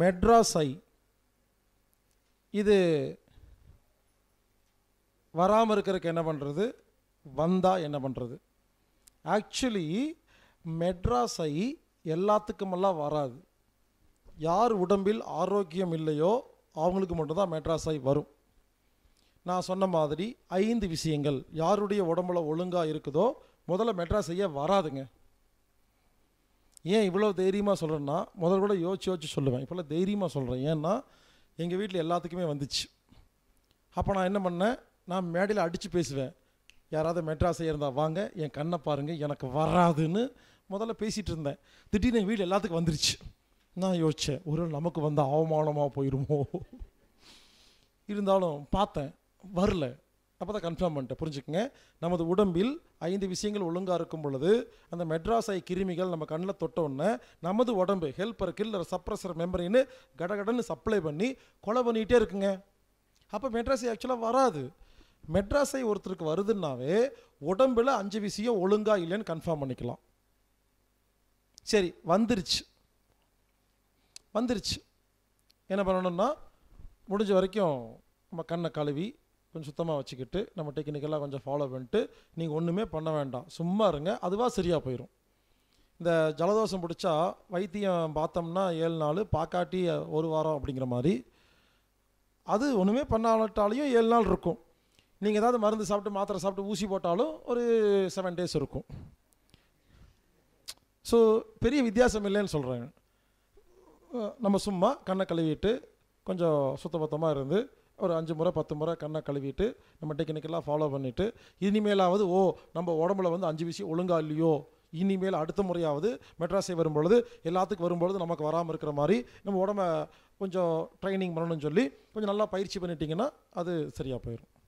மெட்ராஸ் ஐ இது வராமல் இருக்கிறதுக்கு என்ன பண்ணுறது வந்தால் என்ன பண்ணுறது ஆக்சுவலி மெட்ராஸ் ஐ எல்லாத்துக்குமெல்லாம் வராது யார் உடம்பில் ஆரோக்கியம் இல்லையோ அவங்களுக்கு மட்டும்தான் மெட்ராஸ் ஐ வரும் நான் சொன்ன மாதிரி ஐந்து விஷயங்கள் யாருடைய உடம்புல ஒழுங்காக இருக்குதோ முதல்ல மெட்ராஸ் ஐயா வராதுங்க ஏன் இவ்வளோ தைரியமாக சொல்கிறேன்னா முதல் கூட யோசிச்சு யோசிச்சு சொல்லுவேன் இப்போல்லாம் தைரியமாக சொல்கிறேன் ஏன்னா எங்கள் வீட்டில் எல்லாத்துக்குமே வந்துச்சு அப்போ நான் என்ன பண்ணேன் நான் மேடையில் அடித்து பேசுவேன் யாராவது மெட்ராஸை இருந்தால் வாங்க என் கண்ணை பாருங்கள் எனக்கு வராதுன்னு முதல்ல பேசிகிட்டு இருந்தேன் திடீர்னு எங்கள் வீடு எல்லாத்துக்கும் வந்துருச்சு நான் யோசித்தேன் ஒரு நமக்கு வந்து அவமானமாக போயிடுமோ இருந்தாலும் பார்த்தேன் வரல அப்போ தான் கன்ஃபார்ம் பண்ணிட்டேன் புரிஞ்சுக்கங்க நமது உடம்பில் ஐந்து விஷயங்கள் ஒழுங்காக இருக்கும் பொழுது அந்த மெட்ராஸை கிருமிகள் நம்ம கண்ணில் தொட்டோன்னே நமது உடம்பு ஹெல்பர் கில்லர் சப்ரஸர் மெம்பரின்னு கடகடன்னு சப்ளை பண்ணி கொலை பண்ணிகிட்டே இருக்குங்க அப்போ மெட்ராஸை ஆக்சுவலாக வராது மெட்ராஸை ஒருத்தருக்கு வருதுன்னாவே உடம்பில் அஞ்சு விஷயம் ஒழுங்காக இல்லைன்னு கன்ஃபார்ம் பண்ணிக்கலாம் சரி வந்துருச்சு வந்துருச்சு என்ன பண்ணணும்னா முடிஞ்ச வரைக்கும் நம்ம கண்ணை கழுவி கொஞ்சம் சுத்தமாக வச்சுக்கிட்டு நம்ம டெக்னிக்கலாக கொஞ்சம் ஃபாலோ பண்ணிட்டு நீங்கள் ஒன்றுமே பண்ண வேண்டாம் சும்மா இருங்க அதுவாக சரியாக போயிடும் இந்த ஜலதோஷம் பிடிச்சா வைத்தியம் பார்த்தோம்னா ஏழு நாள் பாக்காட்டி ஒரு வாரம் அப்படிங்கிற மாதிரி அது ஒன்றுமே பண்ணாலட்டாலையும் ஏழு நாள் இருக்கும் நீங்கள் ஏதாவது மருந்து சாப்பிட்டு மாத்திரை சாப்பிட்டு ஊசி போட்டாலும் ஒரு செவன் டேஸ் இருக்கும் ஸோ பெரிய வித்தியாசம் இல்லைன்னு சொல்கிறாங்க நம்ம சும்மா கண்ணை கழுவிட்டு கொஞ்சம் சுத்தபத்தமாக இருந்து ஒரு அஞ்சு முறை பத்து முறை கண்ணை கழுவிட்டு நம்ம டெக்னிக்கெல்லாம் ஃபாலோ பண்ணிவிட்டு இனிமேலாவது ஓ நம்ம உடம்புல வந்து அஞ்சு விஷயம் ஒழுங்கா இல்லையோ இனிமேல் அடுத்த முறையாவது மெட்ராஸை வரும்பொழுது எல்லாத்துக்கும் வரும்பொழுது நமக்கு வராமல் இருக்கிற மாதிரி நம்ம உடம்ப கொஞ்சம் ட்ரைனிங் பண்ணணும்னு சொல்லி கொஞ்சம் நல்லா பயிற்சி பண்ணிட்டீங்கன்னா அது சரியாக போயிடும்